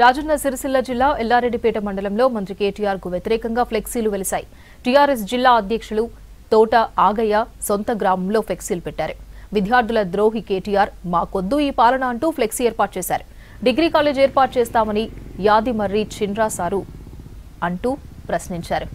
రాజన్న సిరిసిల్ల జిల్లా ఎల్లారెడ్డిపేట మండలంలో మంత్రి కేటీఆర్ కు వ్యతిరేకంగా ఫ్లెక్సీలు వెలిశాయి టీఆర్ఎస్ జిల్లా అధ్యక్షులు తోట ఆగయ్య సొంత గ్రామంలో ఫ్లెక్సీలు పెట్టారు విద్యార్థుల ద్రోహి కేటీఆర్ మాకొద్దు ఈ పాలన అంటూ ఫ్లెక్సీ ఏర్పాటు చేశారు డిగ్రీ కాలేజ్ ఏర్పాటు చేస్తామని యాదిమర్రి చిన్రా సారు అంటూ ప్రశ్నించారు